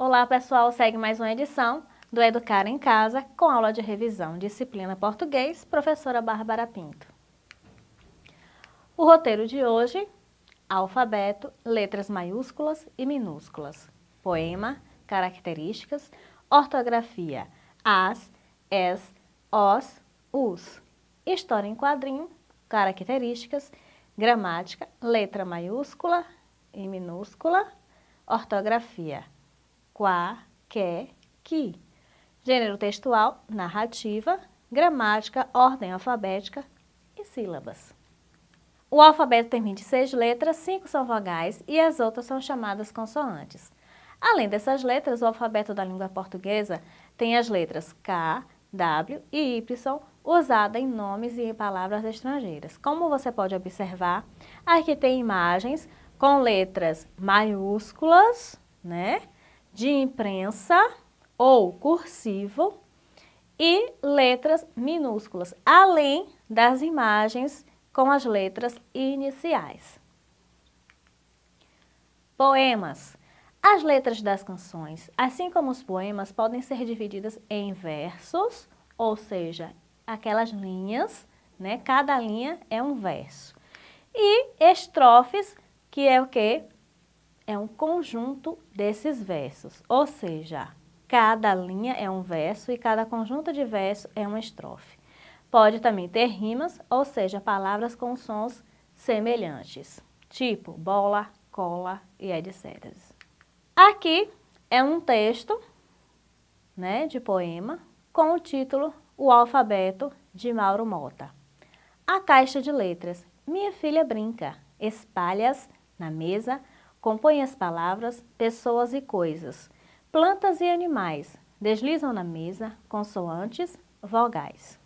Olá pessoal, segue mais uma edição do Educar em Casa com aula de revisão, disciplina português, professora Bárbara Pinto. O roteiro de hoje, alfabeto, letras maiúsculas e minúsculas, poema, características, ortografia, as, es, os, us, história em quadrinho, características, gramática, letra maiúscula e minúscula, ortografia qua, que, que. Gênero textual, narrativa, gramática, ordem alfabética e sílabas. O alfabeto tem 26 letras, 5 são vogais e as outras são chamadas consoantes. Além dessas letras, o alfabeto da língua portuguesa tem as letras K, W e Y usadas em nomes e em palavras estrangeiras. Como você pode observar, aqui tem imagens com letras maiúsculas, né? de imprensa ou cursivo e letras minúsculas, além das imagens com as letras iniciais. Poemas. As letras das canções, assim como os poemas, podem ser divididas em versos, ou seja, aquelas linhas, né? Cada linha é um verso. E estrofes, que é o que? é um conjunto desses versos, ou seja, cada linha é um verso e cada conjunto de versos é uma estrofe. Pode também ter rimas, ou seja, palavras com sons semelhantes, tipo bola, cola e etc. Aqui é um texto né, de poema com o título O Alfabeto de Mauro Mota. A caixa de letras. Minha filha brinca, espalhas na mesa Compõe as palavras pessoas e coisas. Plantas e animais deslizam na mesa consoantes, vogais.